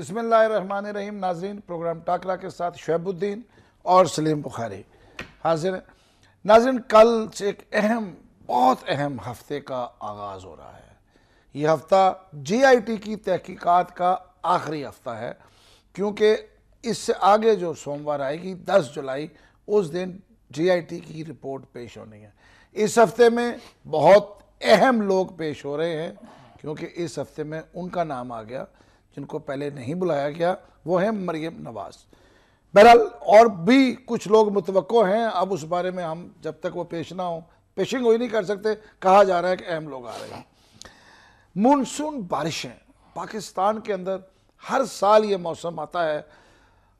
रहीम नाजरीन प्रोग्राम टाकरा के साथ शहबुद्दीन और सलीम बुखारी हाजिर नाजरीन कल से एक अहम बहुत अहम हफ्ते का आगाज़ हो रहा है ये हफ्ता जी आई टी की तहकीकात का आखिरी हफ्ता है क्योंकि इससे आगे जो सोमवार आएगी दस जुलाई उस दिन जी आई टी की रिपोर्ट पेश होनी है इस हफ्ते में बहुत अहम लोग पेश हो रहे हैं क्योंकि इस हफ्ते में उनका नाम आ गया जिनको पहले नहीं बुलाया गया वो हैं मरियम नवाज़ बहरहाल और भी कुछ लोग मुतवक़ हैं अब उस बारे में हम जब तक वो पेश ना हो पेशिंग वही नहीं कर सकते कहा जा रहा है कि अहम लोग आ रहे हैं मानसून बारिशें पाकिस्तान के अंदर हर साल ये मौसम आता है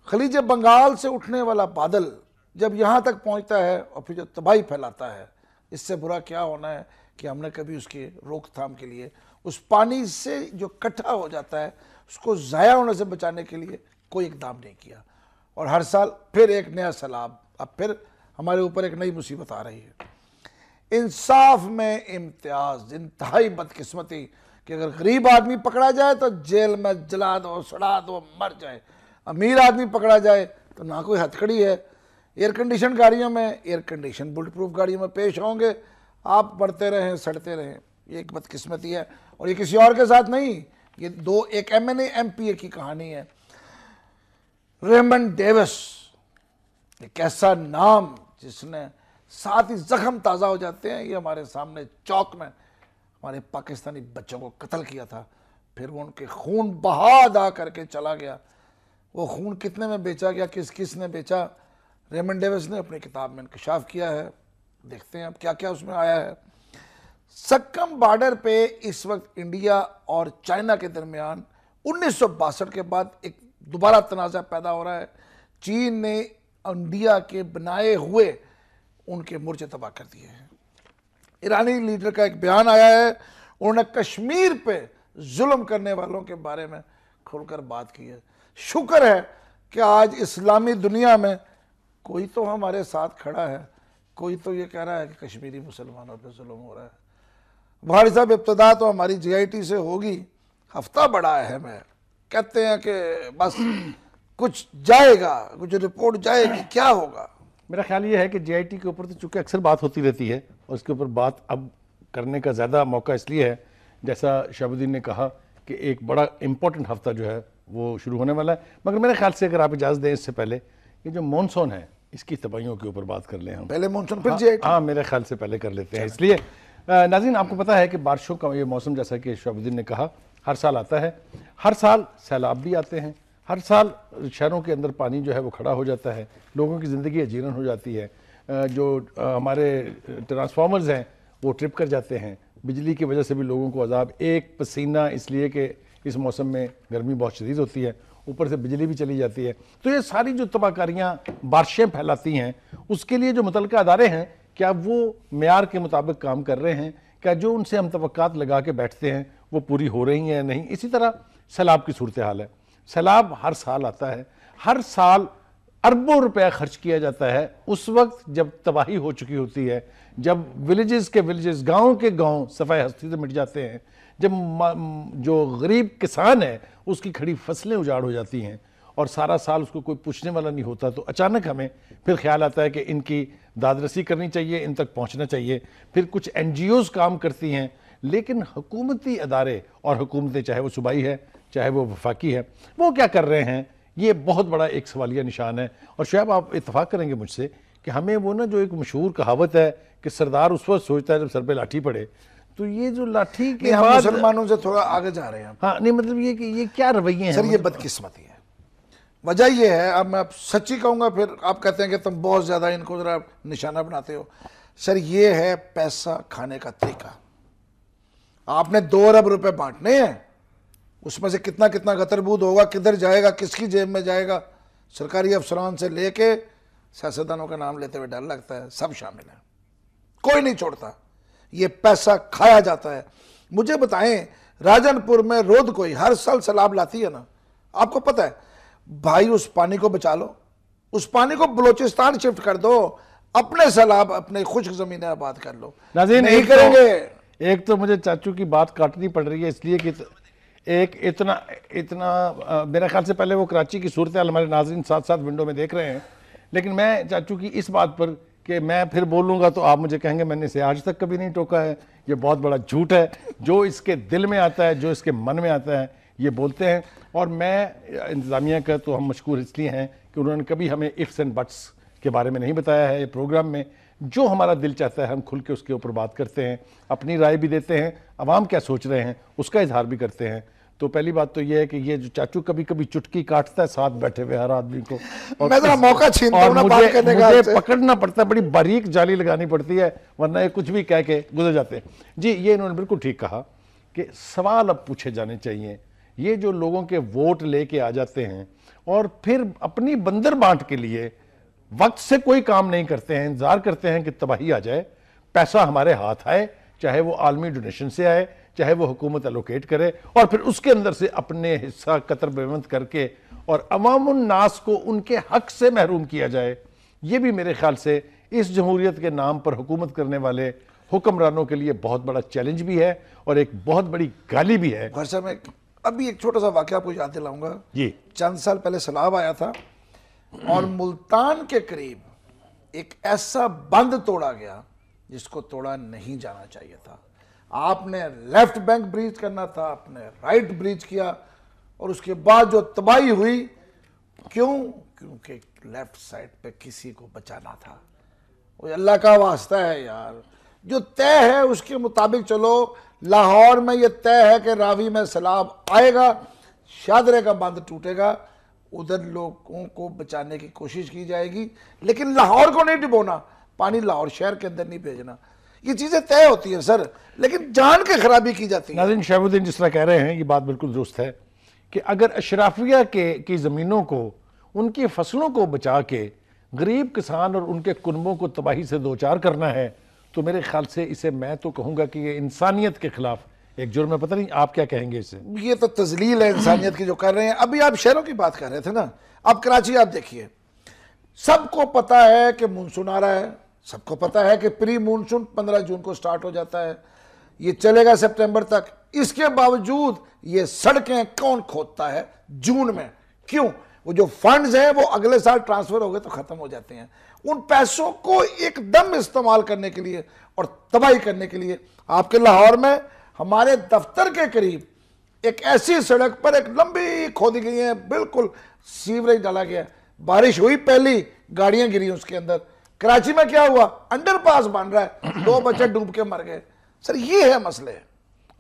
खलीज बंगाल से उठने वाला बादल जब यहाँ तक पहुँचता है और फिर जो तबाही फैलाता है इससे बुरा क्या होना है कि हमने कभी उसकी रोकथाम के लिए उस पानी से जो इकट्ठा हो जाता है उसको ज़ाया होने से बचाने के लिए कोई इकदाम नहीं किया और हर साल फिर एक नया सैलाब अब फिर हमारे ऊपर एक नई मुसीबत आ रही है इंसाफ में इम्तियाज इंतहाई बदकस्मती कि अगर गरीब आदमी पकड़ा जाए तो जेल में जला दो सड़ा दो मर जाए अमीर आदमी पकड़ा जाए तो ना कोई हथकड़ी है एयर कंडीशन गाड़ियों में एयर कंडीशन बुलेट प्रूफ गाड़ियों में पेश होंगे आप बढ़ते रहें सड़ते रहें ये एक बदकिस्मती है और ये किसी और के साथ नहीं ये दो एक M N M P A की कहानी है रेमन डेविस एक ऐसा नाम जिसने साथ ही जख्म ताज़ा हो जाते हैं ये हमारे सामने चौक में हमारे पाकिस्तानी बच्चों को कत्ल किया था फिर वो उनके खून बहा दा करके चला गया वो खून कितने में बेचा गया किस किस ने बेचा रेमन डेविस ने अपनी किताब में इंकशाफ किया है देखते हैं अब क्या क्या उसमें आया है सक्कम बॉर्डर पे इस वक्त इंडिया और चाइना के दरमियान उन्नीस के बाद एक दोबारा तनाज़ा पैदा हो रहा है चीन ने इंडिया के बनाए हुए उनके मोर्चे तबाह कर दिए हैं ईरानी लीडर का एक बयान आया है उन्होंने कश्मीर पे जुल्म करने वालों के बारे में खुलकर बात की है शुक्र है कि आज इस्लामी दुनिया में कोई तो हमारे साथ खड़ा है कोई तो ये कह रहा है कि कश्मीरी मुसलमानों पर जुल्म हो रहा है भाड़ी साहब इब्तदा तो हमारी जीआईटी से होगी हफ्ता बड़ा है मैं कहते हैं कि बस कुछ जाएगा कुछ रिपोर्ट जाएगी क्या होगा मेरा ख्याल ये है कि जीआईटी के ऊपर तो चूंकि अक्सर बात होती रहती है और उसके ऊपर बात अब करने का ज़्यादा मौका इसलिए है जैसा शहबुद्दीन ने कहा कि एक बड़ा इम्पोर्टेंट हफ्ता जो है वो शुरू होने वाला है मगर मेरे ख्याल से अगर आप इजाज़त दें इससे पहले कि जो मानसून है इसकी तबाहियों के ऊपर बात कर लें हम पहले मानसून फिर हाँ, हाँ मेरे ख्याल से पहले कर लेते हैं इसलिए नाजीन आपको पता है कि बारिशों का ये मौसम जैसा कि शहबुद्दीन ने कहा हर साल आता है हर साल सैलाब भी आते हैं हर साल शहरों के अंदर पानी जो है वो खड़ा हो जाता है लोगों की ज़िंदगी अजीरन हो जाती है जो हमारे ट्रांसफार्मर्स हैं वो ट्रिप कर जाते हैं बिजली की वजह से भी लोगों को अजाब एक पसीना इसलिए कि इस मौसम में गर्मी बहुत शदीद होती है ऊपर से बिजली भी चली जाती है तो ये सारी जो तबाहकारियाँ बारिशें फैलाती हैं उसके लिए जो मुतल अदारे हैं क्या वो मैार के मुताबिक काम कर रहे हैं क्या जो उनसे हम तो लगा के बैठते हैं वो पूरी हो रही हैं या नहीं इसी तरह सैलाब की सूरत हाल है सैलाब हर साल आता है हर साल अरबों रुपया खर्च किया जाता है उस वक्त जब तबाही हो चुकी होती है जब विलेजेस के विलेजेस गांव के गांव सफ़ाई हस्ती से मिट जाते हैं जब जो गरीब किसान है उसकी खड़ी फसलें उजाड़ हो जाती हैं और सारा साल उसको कोई पूछने वाला नहीं होता तो अचानक हमें फिर ख्याल आता है कि इनकी दादरसी करनी चाहिए इन तक पहुँचना चाहिए फिर कुछ एन काम करती हैं लेकिन हुकूमती अदारे और हुकूमतें चाहे वो सूबाई है चाहे वो वफाकी है वो क्या कर रहे हैं ये बहुत बड़ा एक सवालिया निशान है और शायद आप इतफाक़ करेंगे मुझसे कि हमें वो ना जो एक मशहूर कहावत है कि सरदार उस वक्त सोचता है जब सर पर लाठी पड़े तो ये जो लाठी के हम मुसलमानों से थोड़ा आगे जा रहे हैं हाँ नहीं मतलब ये कि ये क्या रवैये हैं सर ये मतलब- बदकिस्मती है वजह यह है अब मैं आप सच्ची कहूँगा फिर आप कहते हैं कि तुम बहुत ज़्यादा इनको ज़रा निशाना बनाते हो सर ये है पैसा खाने का तरीका आपने दो अरब रुपए बांटने हैं उसमें से कितना कितना गतरबूद होगा किधर जाएगा किसकी जेब में जाएगा सरकारी अफसरान से लेके सियासतदानों का नाम लेते हुए डर लगता है सब शामिल है कोई नहीं छोड़ता ये पैसा खाया जाता है मुझे बताएं राजनपुर में रोद कोई हर साल सैलाब लाती है ना आपको पता है भाई उस पानी को बचा लो उस पानी को बलोचिस्तान शिफ्ट कर दो अपने सैलाब अपने खुश्क जमीन आबाद कर लो नहीं नहीं तो- करेंगे तो, एक तो मुझे चाचू की बात काटनी पड़ रही है इसलिए कि एक इतना इतना मेरे ख्याल से पहले वो कराची की सूरत हमारे नाजरन साथ साथ विंडो में देख रहे हैं लेकिन मैं चाचू की इस बात पर कि मैं फिर बोलूँगा तो आप मुझे कहेंगे मैंने इसे आज तक कभी नहीं टोका है ये बहुत बड़ा झूठ है जो इसके दिल में आता है जो इसके मन में आता है ये बोलते हैं और मैं इंतज़ामिया का तो हम मशहूर इसलिए हैं कि उन्होंने कभी हमें इफ़्स एंड बट्स के बारे में नहीं बताया है ये प्रोग्राम में जो हमारा दिल चाहता है हम खुल के उसके ऊपर बात करते हैं अपनी राय भी देते हैं आवाम क्या सोच रहे हैं उसका इजहार भी करते हैं तो पहली बात तो यह है कि ये जो चाचू कभी कभी चुटकी काटता है साथ बैठे हुए हर आदमी को और मैं मौका छीनता और मुझे, करने मुझे का पकड़ना पड़ता है बड़ी बारीक जाली लगानी पड़ती है वरना ये कुछ भी कह के गुजर जाते हैं जी ये इन्होंने बिल्कुल ठीक कहा कि सवाल अब पूछे जाने चाहिए ये जो लोगों के वोट लेके आ जाते हैं और फिर अपनी बंदर बांट के लिए वक्त से कोई काम नहीं करते हैं इंतजार करते हैं कि तबाही आ जाए पैसा हमारे हाथ आए चाहे वो आलमी डोनेशन से आए चाहे वो हुकूमत एलोकेट करे और फिर उसके अंदर से अपने हिस्सा कतर बेमंद करके और अवामनास को उनके हक से महरूम किया जाए ये भी मेरे ख्याल से इस जमहूरीत के नाम पर हुकूमत करने वाले हुक्मरानों के लिए बहुत बड़ा चैलेंज भी है और एक बहुत बड़ी गाली भी है अभी एक छोटा सा वाक्य आपको याद दिलाऊंगा जी चंद साल पहले सैलाब आया था और मुल्तान के करीब एक ऐसा बंद तोड़ा गया जिसको तोड़ा नहीं जाना चाहिए था आपने लेफ्ट बैंक ब्रिज करना था आपने राइट ब्रिज किया और उसके बाद जो तबाही हुई क्यों क्योंकि लेफ्ट साइड पे किसी को बचाना था अल्लाह का वास्ता है यार जो तय है उसके मुताबिक चलो लाहौर में ये तय है कि रावी में सैलाब आएगा शादरे का बांध टूटेगा उधर लोगों को बचाने की कोशिश की जाएगी लेकिन लाहौर को नहीं डुबोना पानी लाहौर शहर के अंदर नहीं भेजना ये चीज़ें तय होती हैं सर लेकिन जान के खराबी की जाती है नाजिन शहबुद्दीन जिस तरह कह रहे हैं ये बात बिल्कुल दुरुस्त है कि अगर अशराफिया के की ज़मीनों को उनकी फसलों को बचा के गरीब किसान और उनके कुनबों को तबाही से दो चार करना है तो मेरे ख्याल से इसे मैं तो कहूंगा कि ये इंसानियत के खिलाफ एक जुर्म है पता नहीं आप क्या कहेंगे इसे ये तो तजलील है इंसानियत की जो कर रहे हैं अभी आप शहरों की बात कर रहे थे ना अब कराची आप देखिए सबको पता है कि मानसून आ रहा है सबको पता है कि प्री मानसून पंद्रह जून को स्टार्ट हो जाता है ये चलेगा सितंबर तक इसके बावजूद ये सड़कें कौन खोदता है जून में क्यों वो जो फंड्स हैं वो अगले साल ट्रांसफ़र हो गए तो ख़त्म हो जाते हैं उन पैसों को एकदम इस्तेमाल करने के लिए और तबाही करने के लिए आपके लाहौर में हमारे दफ्तर के करीब एक ऐसी सड़क पर एक लंबी खोदी गई है बिल्कुल सीवरेज डाला गया बारिश हुई पहली गाड़ियां गिरी उसके अंदर कराची में क्या हुआ अंडरपास बन रहा है दो बच्चे डूब के मर गए सर ये है मसले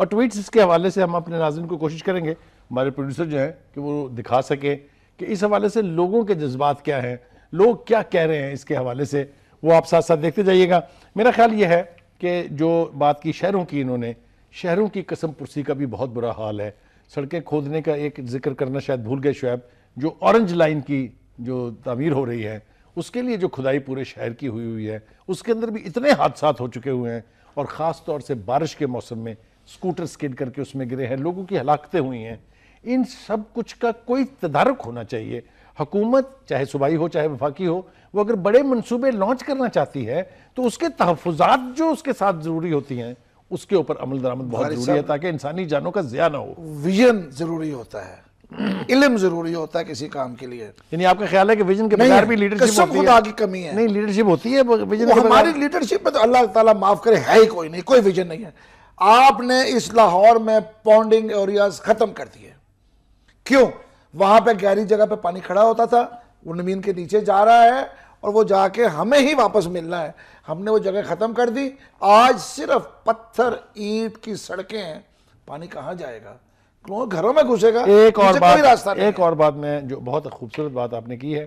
और ट्वीट्स इसके हवाले से हम अपने नाजन को कोशिश करेंगे हमारे प्रोड्यूसर जो हैं कि वो दिखा सकें कि इस हवाले से लोगों के जज्बात क्या हैं लोग क्या कह रहे हैं इसके हवाले से वो आप साथ साथ देखते जाइएगा मेरा ख्याल ये है कि जो बात की शहरों की इन्होंने शहरों की कसम पुरसी का भी बहुत बुरा हाल है सड़कें खोदने का एक जिक्र करना शायद भूल गए शुएब जो ऑरेंज लाइन की जो तमीर हो रही है उसके लिए जो खुदाई पूरे शहर की हुई हुई है उसके अंदर भी इतने हादसा हो चुके हुए हैं और ख़ास तौर से बारिश के मौसम में स्कूटर स्किड करके उसमें गिरे हैं लोगों की हलाकतें हुई हैं इन सब कुछ का कोई तदारक होना चाहिए हकूमत चाहे सूबाई हो चाहे वफाकी हो वो अगर बड़े मनसूबे लॉन्च करना चाहती है तो उसके तहफात जो उसके साथ ज़रूरी होती हैं उसके ऊपर अमल दरामद बहुत ज़रूरी है ताकि इंसानी जानों का ज़्या ना हो विजन ज़रूरी होता है इलम जरूरी होता है किसी काम के लिए यानी आपका ख्याल है कि विजन के बगैर भी लीडरशिप होती खुदा है की कमी है नहीं लीडरशिप होती है विजन हमारी लीडरशिप में तो अल्लाह ताला माफ करे है ही कोई नहीं कोई विजन नहीं है आपने इस लाहौर में पॉन्डिंग एरियाज खत्म कर दिए क्यों वहां पे गहरी जगह पे पानी खड़ा होता था वो नमीन के नीचे जा रहा है और वो जाके हमें ही वापस मिलना है हमने वो जगह ख़त्म कर दी आज सिर्फ पत्थर ईट की सड़कें हैं पानी कहाँ जाएगा क्यों घरों में घुसेगा एक और बात रास्ता एक और बात में जो बहुत खूबसूरत बात आपने की है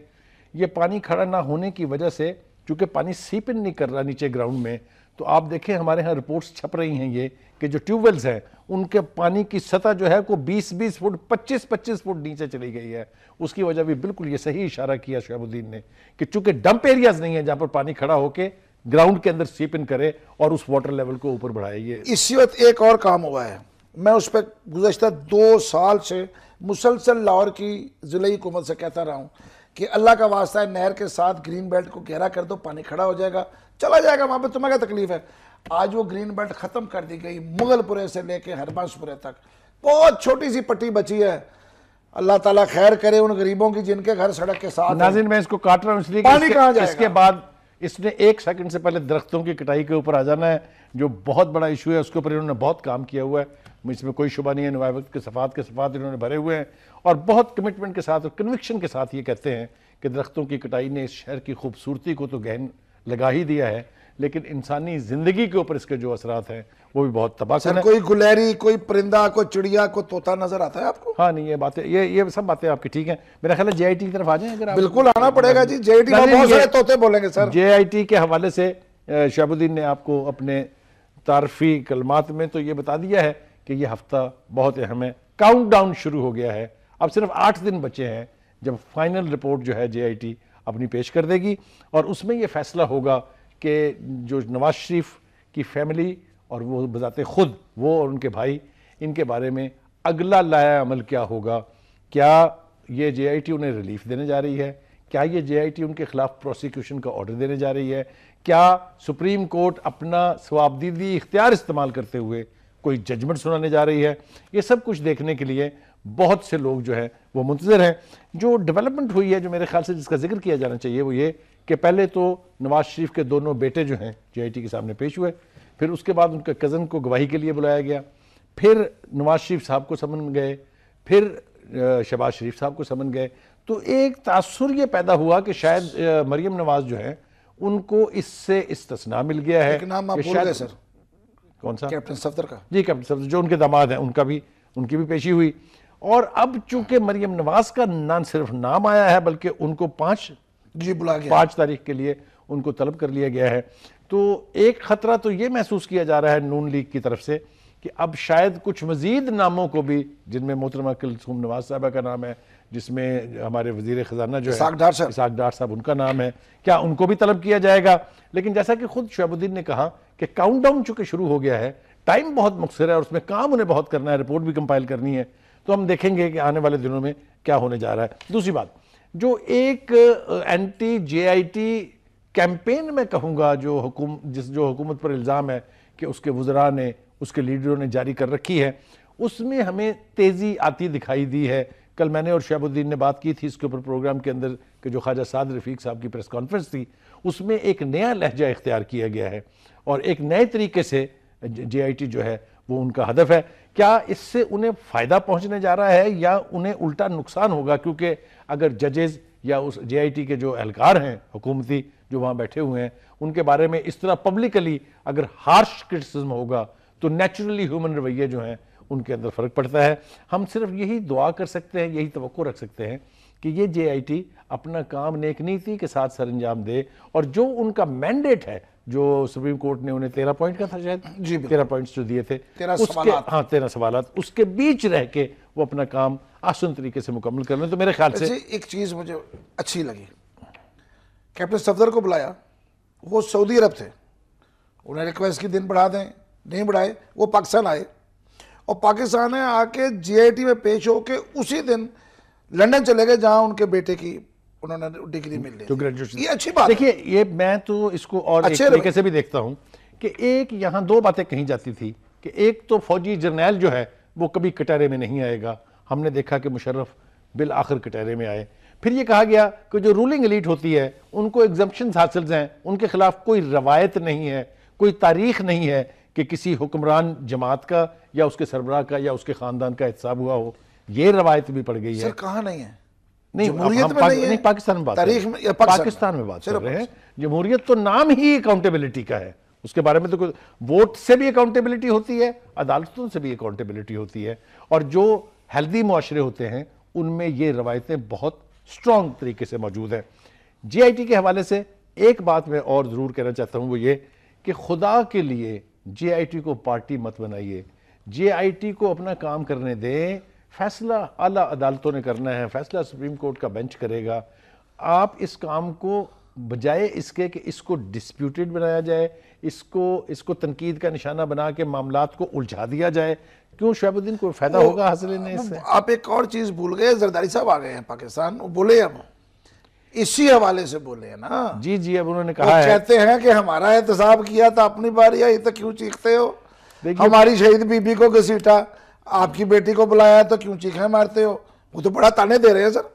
ये पानी खड़ा ना होने की वजह से चूँकि पानी सीप इन नहीं कर रहा नीचे ग्राउंड में तो आप देखें हमारे यहाँ रिपोर्ट्स छप रही हैं ये कि जो ट्यूबवेल्स हैं उनके पानी की सतह जो है वो 20-20 फुट 25-25 फुट नीचे चली गई है उसकी वजह भी बिल्कुल ये सही इशारा किया शहबुद्दीन ने कि चूंकि डंप एरियाज नहीं है जहाँ पर पानी खड़ा होकर ग्राउंड के अंदर सीप इन करे और उस वाटर लेवल को ऊपर बढ़ाए इसी वक्त एक और काम हुआ है मैं उस पर गुजशत दो साल से मुसलसल लाहौर की जिले हुकूमत से कहता रहा हूँ कि अल्लाह का वास्ता है नहर के साथ ग्रीन बेल्ट को गहरा कर दो पानी खड़ा हो जाएगा चला जाएगा वहाँ पर तुम्हें क्या तकलीफ है आज वो ग्रीन बेल्ट ख़त्म कर दी गई मुगलपुरे से लेके हरबंशपुरे तक बहुत छोटी सी पट्टी बची है अल्लाह ताला खैर करे उन गरीबों की जिनके घर सड़क के साथ नाजिन मैं इसको काट रहा हूँ पानी कहाँ जाए इसके बाद इसने एक सेकंड से पहले दरख्तों की कटाई के ऊपर आ जाना है जो बहुत बड़ा इशू है उसके ऊपर इन्होंने बहुत काम किया हुआ है इसमें कोई शुबा नहीं है नवाब के सफ़ात के सफ़ात इन्होंने भरे हुए हैं और बहुत कमिटमेंट के साथ और कन्विक्शन के साथ ये कहते हैं कि दरख्तों की कटाई ने इस शहर की खूबसूरती को तो गहन लगा ही दिया है लेकिन इंसानी ज़िंदगी के ऊपर इसके जो असरात हैं वो भी बहुत तबाह कोई गुलहरी कोई परिंदा कोई चिड़िया कोई तोता नज़र आता है आपको हाँ नहीं ये बातें ये ये सब बातें आपकी ठीक हैं मेरा ख्याल है जे की तरफ आ जाए अगर बिल्कुल आना पड़ेगा जी जे आई तोते बोलेंगे सर जे के हवाले से शहबुद्दीन ने आपको अपने तारफ़ी कलमात में तो ये बता दिया है कि यह हफ्ता बहुत अहम है काउंटडाउन शुरू हो गया है अब सिर्फ आठ दिन बचे हैं जब फाइनल रिपोर्ट जो है जेआईटी अपनी पेश कर देगी और उसमें ये फैसला होगा कि जो नवाज शरीफ की फैमिली और वो बजाते खुद वो और उनके भाई इनके बारे में अगला लाया अमल क्या होगा क्या ये जेआईटी उन्हें रिलीफ देने जा रही है क्या ये जेआईटी उनके खिलाफ प्रोसिक्यूशन का ऑर्डर देने जा रही है क्या सुप्रीम कोर्ट अपना स्वाबदीदी इख्तियार इस्तेमाल करते हुए कोई जजमेंट सुनाने जा रही है ये सब कुछ देखने के लिए बहुत से लोग जो है वो मुंतजर हैं जो डेवलपमेंट हुई है जो मेरे ख्याल से जिसका जिक्र किया जाना चाहिए वो ये कि पहले तो नवाज शरीफ के दोनों बेटे जो हैं जे के सामने पेश हुए फिर उसके बाद उनके कज़न को गवाही के लिए बुलाया गया फिर नवाज शरीफ साहब को समन गए फिर शहबाज शरीफ साहब को समन गए तो एक तासर ये पैदा हुआ कि शायद मरियम नवाज जो है उनको इससे इस्तना मिल गया है नाम आप बोल गए सर कौन सा कैप्टन सफदर का जी कैप्टन सफदर जो उनके दामाद हैं उनका भी उनकी भी पेशी हुई और अब चूंकि मरियम नवाज का ना सिर्फ नाम आया है बल्कि उनको पाँच जी बुला गया पाँच तारीख के लिए उनको तलब कर लिया गया है तो एक खतरा तो ये महसूस किया जा रहा है नून लीग की तरफ से कि अब शायद कुछ मजीद नामों को भी जिनमें मोहतरमा कुलसूम नवाज साहबा का नाम है जिसमें हमारे वजीर खजाना जो है डार साहब साहब उनका नाम है क्या उनको भी तलब किया जाएगा लेकिन जैसा कि खुद शहबुद्दीन ने कहा कि काउंट डाउन चूंकि शुरू हो गया है टाइम बहुत मुखसर है और उसमें काम उन्हें बहुत करना है रिपोर्ट भी कंपाइल करनी है तो हम देखेंगे कि आने वाले दिनों में क्या होने जा रहा है दूसरी बात जो एक एंटी जे कैंपेन में कहूँगा जो हुकुम जिस जो हुकूमत पर इल्ज़ाम है कि उसके वजरा ने उसके लीडरों ने जारी कर रखी है उसमें हमें तेज़ी आती दिखाई दी है कल मैंने और शहबुद्दीन ने बात की थी इसके ऊपर प्रोग्राम के अंदर के जो ख्वाजा साद रफीक साहब की प्रेस कॉन्फ्रेंस थी उसमें एक नया लहजा इख्तियार किया गया है और एक नए तरीके से जे आई टी जो है वो उनका हदफ है क्या इससे उन्हें फ़ायदा पहुँचने जा रहा है या उन्हें उल्टा नुकसान होगा क्योंकि अगर जजेज़ या उस जे आई टी के जो एहलकार हैं हुकूमती जो वहाँ बैठे हुए हैं उनके बारे में इस तरह पब्लिकली अगर हार्श क्रिटिसिज्म होगा तो नेचुरली ह्यूमन रवैये जो हैं उनके अंदर फ़र्क पड़ता है हम सिर्फ यही दुआ कर सकते हैं यही तो रख सकते हैं कि ये जे अपना काम नेक नीति के साथ सर अंजाम दे और जो उनका मैंडेट है जो सुप्रीम कोर्ट ने उन्हें तेरह पॉइंट का था शायद जी तेरह पॉइंट जो दिए थे उसके हाँ तेरह सवाल उसके बीच रह के वो अपना काम आसन तरीके से मुकम्मल कर लें तो मेरे ख्याल से एक चीज़ मुझे अच्छी लगी कैप्टन सफदर को बुलाया वो सऊदी अरब थे उन्हें रिक्वेस्ट की दिन बढ़ा दें नहीं बढ़ाए वो पाकिस्तान आए और पाकिस्तान आके जीआईटी में पेश होके उसी दिन लंदन चले गए जहां उनके बेटे की उन्होंने डिग्री मिल ली ग्रेजुएशन ये अच्छी बात देखिए ये मैं तो इसको और अच्छे तरीके से भी देखता हूँ कि एक यहाँ दो बातें कही जाती थी कि एक तो फौजी जर्नैल जो है वो कभी कटारे में नहीं आएगा हमने देखा कि मुशर्रफ बिल आखिर कटारे में आए फिर ये कहा गया कि जो रूलिंग एलिट होती है उनको एग्जम्पन्स हासिल हैं उनके खिलाफ कोई रवायत नहीं है कोई तारीख नहीं है कि किसी हुक्मरान जमात का या उसके सरबराह का या उसके खानदान का एहसाब हुआ हो यह रवायत भी पड़ गई है कहा नहीं है नहीं नहीं, पाकिस्तान में बात तारीख में या पाकिस्तान में बात कर रहे हैं जमहूरियत तो नाम ही अकाउंटेबिलिटी का है उसके बारे में तो कोई वोट से भी अकाउंटेबिलिटी होती है अदालतों से भी अकाउंटेबिलिटी होती है और जो हेल्दी माशरे होते हैं उनमें ये रवायतें बहुत स्ट्रांग तरीके से मौजूद हैं जीआईटी के हवाले से एक बात मैं और ज़रूर कहना चाहता हूँ वो ये कि खुदा के लिए टी को पार्टी मत बनाइए टी को अपना काम करने दें फैसला आला अदालतों ने करना है फैसला सुप्रीम कोर्ट का बेंच करेगा आप इस काम को बजाय इसके कि इसको डिस्प्यूटेड बनाया जाए इसको इसको तनकीद का निशाना बना के मामला को उलझा दिया जाए क्यों शहबुद्दीन कोई फायदा होगा हासिल नहीं आप एक और चीज़ भूल गए जरदारी साहब आ गए हैं पाकिस्तान वो बोले अब इसी हवाले से बोले हैं ना जी जी अब उन्होंने कहा है कहते हैं कि हमारा एहतसाब किया था अपनी बार या तो क्यों चीखते हो हमारी शहीद बीबी को घसीटा आपकी बेटी को बुलाया तो क्यों चीखे मारते हो वो तो बड़ा ताने दे रहे हैं सर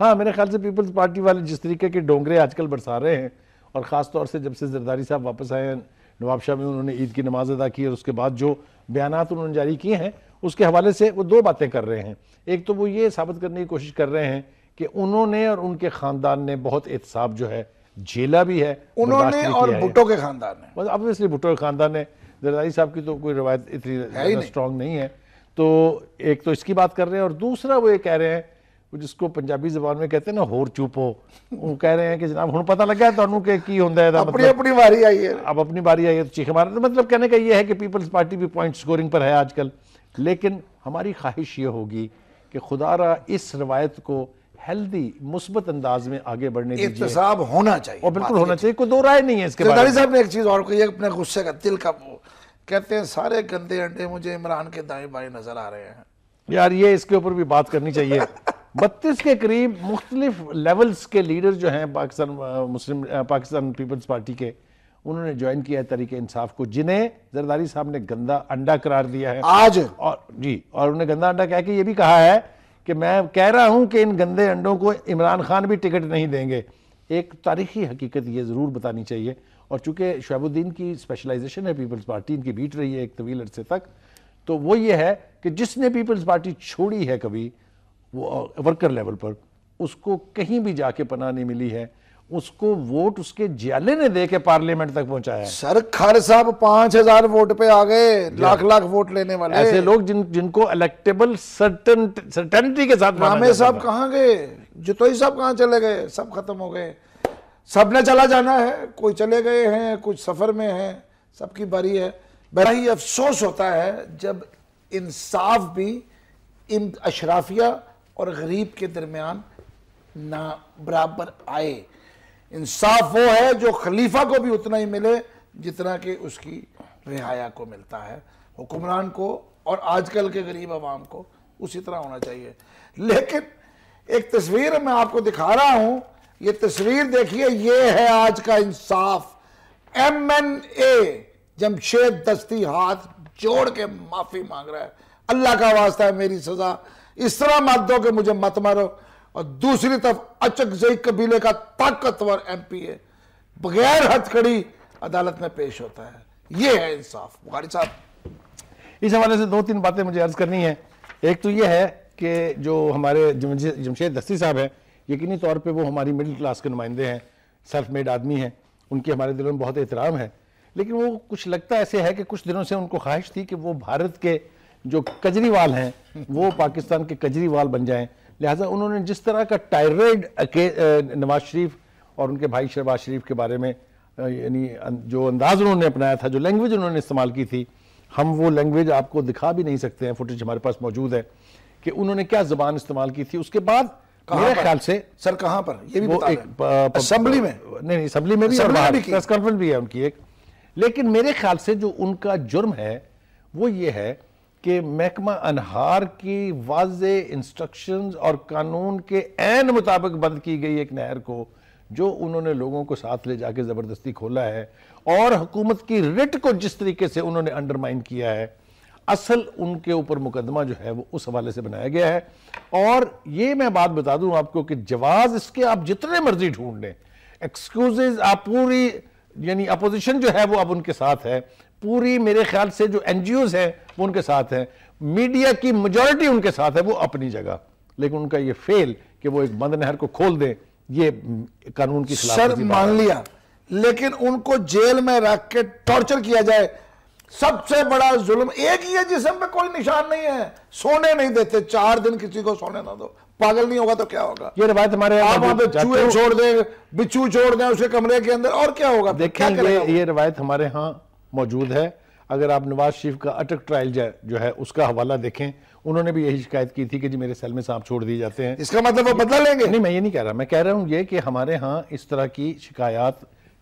हाँ मेरे ख्याल से पीपल्स पार्टी वाले जिस तरीके के डोंगरे आजकल बरसा रहे हैं और ख़ास तौर से जब से जरदारी साहब वापस आए हैं नवाब शाह में उन्होंने ईद की नमाज अदा की और उसके बाद जो बयान उन्होंने जारी किए हैं उसके हवाले से वो दो बातें कर रहे हैं एक तो वो ये साबित करने की कोशिश कर रहे हैं कि उन्होंने और उनके खानदान ने बहुत एहतसाब जो है झेला भी है उन्होंने और भुट्टो के खानदान ने बस ऑब्वियसली भुट्टो के खानदान ने जरदारी साहब की तो कोई रवायत इतनी स्ट्रांग नहीं है तो एक तो इसकी बात कर रहे हैं और दूसरा वो ये कह रहे हैं जिसको पंजाबी जबान में कहते हैं ना होर चुपो वो कह रहे हैं कि जनाब ਹੁਣ पता ਲੱਗਾ ਤੁਹਾਨੂੰ ਕਿ की ਹੁੰਦਾ ਇਹਦਾ ਮਤਲਬ ਆਪਣੀ ਆਪਣੀ ਵਾਰੀ ਆਈ अब अपनी बारी आई है तो चीख मार मतलब कहने का ये है कि पीपल्स पार्टी भी पॉइंट स्कोरिंग पर है आजकल लेकिन हमारी ख्वाहिश ये होगी कि खुदा रहा इस रवायत को हेल्दी मुस्बत अंदाज में आगे बढ़ने इतसाब होना चाहिए और बिल्कुल होना चाहिए कोई दो राय नहीं है इसके बारे साहब ने एक चीज़ और कही अपने गुस्से का तिल का वो कहते हैं सारे गंदे अंडे मुझे इमरान के दाएं बाएं नजर आ रहे हैं यार ये इसके ऊपर भी बात करनी चाहिए बत्तीस के करीब मुख्तलिफ लेवल्स के लीडर जो हैं Pakistan Muslim Pakistan peoples party के उन्होंने ज्वाइन किया है तरीके इंसाफ को जिन्हें जरदारी साहब ने गंदा अंडा करार दिया है आज और जी और उन्हें गंदा अंडा कह के ये भी कहा है कि मैं कह रहा हूं कि इन गंदे अंडों को इमरान खान भी टिकट नहीं देंगे एक तारीखी हकीकत ये ज़रूर बतानी चाहिए और चूँकि शहबुद्दीन की स्पेशलाइजेशन है पीपल्स पार्टी इनकी बीट रही है एक तवील अरसे तक तो वो ये है कि जिसने पीपल्स पार्टी छोड़ी है कभी वो वर्कर लेवल पर उसको कहीं भी जाके पनाह नहीं मिली है उसको वोट उसके जियाले ने दे के पार्लियामेंट तक पहुंचाया सर खर साहब पांच हजार वोट पे आ गए लाख लाख वोट लेने वाले ऐसे लोग जिन जिनको इलेक्टेबल सर्टन सर्टेनिटी के साथ रामे साहब कहाँ गए जुतोई साहब कहाँ चले गए सब खत्म हो गए सब ने चला जाना है कोई चले गए हैं कुछ सफर में हैं सबकी बारी है बड़ा ही अफसोस होता है जब इंसाफ भी इन अशराफिया और गरीब के दरमियान ना बराबर आए इंसाफ वो है जो खलीफा को भी उतना ही मिले जितना कि उसकी रिहाया को मिलता है हुक्मरान को और आजकल के गरीब आवाम को उसी तरह होना चाहिए लेकिन एक तस्वीर मैं आपको दिखा रहा हूं ये तस्वीर देखिए ये है आज का इंसाफ M N A Jamshed Dasti हाथ जोड़ के माफी मांग रहा है अल्लाह का वास्ता है मेरी सजा इस तरह मत दो कि मुझे मत मारो और दूसरी तरफ अचक जई कबीले का ताकतवर एमपीए बगैर हथकड़ी अदालत में पेश होता है ये है इंसाफ बुखारी साहब इस हवाले से दो तीन बातें मुझे अर्ज करनी है एक तो यह है कि जो हमारे जमशेद दस्ती साहब हैं यकीनी तौर पे वो हमारी मिडिल क्लास के नुमाइंदे हैं सेल्फ मेड आदमी हैं उनके हमारे दिलों में बहुत एहतराम है लेकिन वो कुछ लगता ऐसे है कि कुछ दिनों से उनको ख्वाहिश थी कि वो भारत के जो कजरीवाल हैं वो पाकिस्तान के कजरीवाल बन जाएं लिहाजा उन्होंने जिस तरह का टायरेड नवाज शरीफ और उनके भाई शहबाज शरीफ के बारे में यानी अं, जो अंदाज उन्होंने अपनाया था जो लैंग्वेज उन्होंने इस्तेमाल की थी हम वो लैंग्वेज आपको दिखा भी नहीं सकते हैं फुटेज हमारे पास मौजूद है कि उन्होंने क्या जबान इस्तेमाल की थी उसके बाद मेरे ख्याल से सर कहाँ पर ये भी वो एक असम्बली में नहीं नहीं असम्बली में भी प्रेस कॉन्फ्रेंस भी है उनकी एक लेकिन मेरे ख्याल से जो उनका जुर्म है वो ये है कि महकमा अनहार की वाज इंस्ट्रक्शंस और कानून के एन मुताबिक बंद की गई एक नहर को जो उन्होंने लोगों को साथ ले जाके ज़बरदस्ती खोला है और हुकूमत की रिट को जिस तरीके से उन्होंने अंडरमाइन किया है असल उनके ऊपर मुकदमा जो है वो उस हवाले से बनाया गया है और ये मैं बात बता दूं आपको कि जवाब इसके आप जितने मर्जी ढूंढ लें एक्सक्यूजेज आप पूरी यानी अपोजिशन जो है वो अब उनके साथ है पूरी मेरे ख्याल से जो एन जी ओज हैं वो उनके साथ हैं मीडिया की मेजोरिटी उनके साथ है वो अपनी जगह लेकिन उनका ये फेल कि वो एक बंद नहर को खोल दें ये कानून की सर मान लिया लेकिन उनको जेल में रख के टॉर्चर किया जाए सबसे बड़ा जुल्म एक ही है जिसम पे कोई निशान नहीं है सोने नहीं देते चार दिन किसी को सोने ना दो पागल नहीं होगा तो क्या होगा ये रिवायत हमारे आप वहां पे चूहे छोड़ दें बिच्छू छोड़ दें उसके कमरे के अंदर और क्या होगा देखें ये, रिवायत हमारे यहाँ मौजूद है अगर आप नवाज शरीफ का अटक ट्रायल जो है उसका हवाला देखें उन्होंने भी यही शिकायत की थी कि जी मेरे सेल में सांप छोड़ दिए जाते हैं इसका मतलब वो बदला लेंगे नहीं मैं ये नहीं कह रहा मैं कह रहा हूँ ये कि हमारे यहाँ इस तरह की शिकायत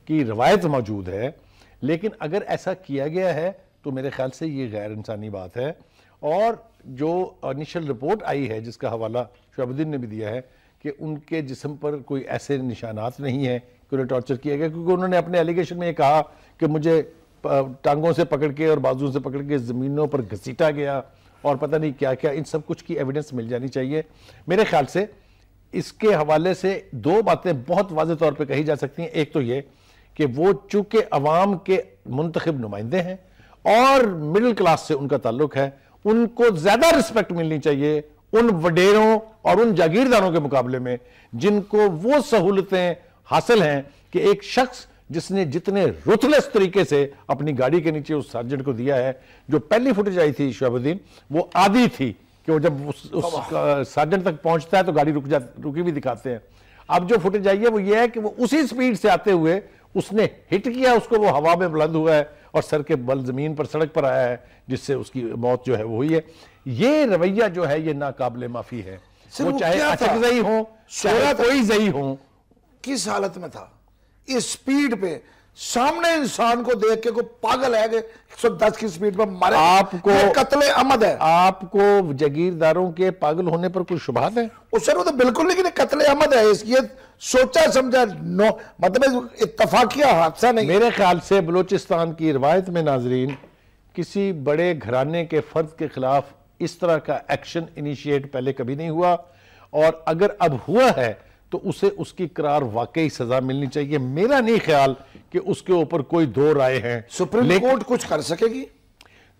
की रवायत मौजूद है लेकिन अगर ऐसा किया गया है तो मेरे ख्याल से ये गैर इंसानी बात है और जो इनिशियल रिपोर्ट आई है जिसका हवाला शुहाबुद्दीन ने भी दिया है कि उनके जिसम पर कोई ऐसे निशानात नहीं है कि उन्हें टॉर्चर किया गया क्योंकि उन्होंने अपने एलिगेशन में ये कहा कि मुझे टांगों से पकड़ के और बाजू से पकड़ के ज़मीनों पर घसीटा गया और पता नहीं क्या क्या इन सब कुछ की एविडेंस मिल जानी चाहिए मेरे ख्याल से इसके हवाले से दो बातें बहुत वाज तौर पर कही जा सकती हैं एक तो ये कि वो चूँकि अवाम के मुंतखब नुमाइंदे हैं और मिडिल क्लास से उनका ताल्लुक है उनको ज्यादा रिस्पेक्ट मिलनी चाहिए उन वडेरों और उन जागीरदारों के मुकाबले में जिनको वो सहूलतें हासिल हैं कि एक शख्स जिसने जितने रुथलेस तरीके से अपनी गाड़ी के नीचे उस सर्जेंट को दिया है जो पहली फुटेज आई थी शहबुद्दीन वो आधी थी कि वो जब उस, उस सर्जेंट तक पहुंचता है तो गाड़ी रुक जा रुकी हुई दिखाते हैं अब जो फुटेज आई है वो ये है कि वो उसी स्पीड से आते हुए उसने हिट किया उसको वो हवा में बुलंद हुआ है और सर के बल ज़मीन पर सड़क पर आया है जिससे उसकी मौत जो है वो हुई है ये रवैया जो है ये नाकाबले माफ़ी है वो चाहे अचक जई हो चाहे कोई जई हो किस हालत में था इस स्पीड पे सामने इंसान को देख के को पागल है एक सौ दस की स्पीड पर मारे आपको कत्ले अमद है आपको जगीरदारों के पागल होने पर कुछ शुभात है उससे तो बिल्कुल लेकिन कत्ले अमद है इसकी सोचा समझा नो मतलब इतफाकिया हादसा नहीं मेरे ख्याल से बलूचिस्तान की रिवायत में नाजरीन किसी बड़े घराने के फर्द के खिलाफ इस तरह का एक्शन इनिशिएट पहले कभी नहीं हुआ और अगर अब हुआ है तो उसे उसकी करार वाकई सजा मिलनी चाहिए मेरा नहीं ख्याल कि उसके ऊपर कोई दो राय है सुप्रीम कोर्ट कुछ कर सकेगी